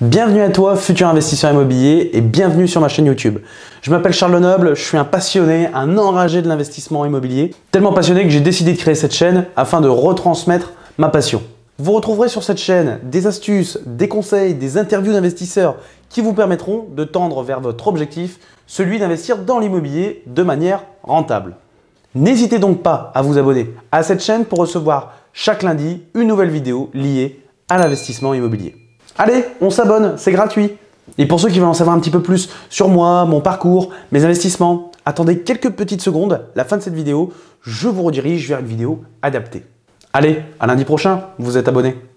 Bienvenue à toi, futur investisseur immobilier, et bienvenue sur ma chaîne YouTube. Je m'appelle Charles Lenoble, je suis un passionné, un enragé de l'investissement immobilier, tellement passionné que j'ai décidé de créer cette chaîne afin de retransmettre ma passion. Vous retrouverez sur cette chaîne des astuces, des conseils, des interviews d'investisseurs qui vous permettront de tendre vers votre objectif, celui d'investir dans l'immobilier de manière rentable. N'hésitez donc pas à vous abonner à cette chaîne pour recevoir chaque lundi une nouvelle vidéo liée à l'investissement immobilier. Allez, on s'abonne, c'est gratuit. Et pour ceux qui veulent en savoir un petit peu plus sur moi, mon parcours, mes investissements, attendez quelques petites secondes, la fin de cette vidéo, je vous redirige vers une vidéo adaptée. Allez, à lundi prochain, vous êtes abonné.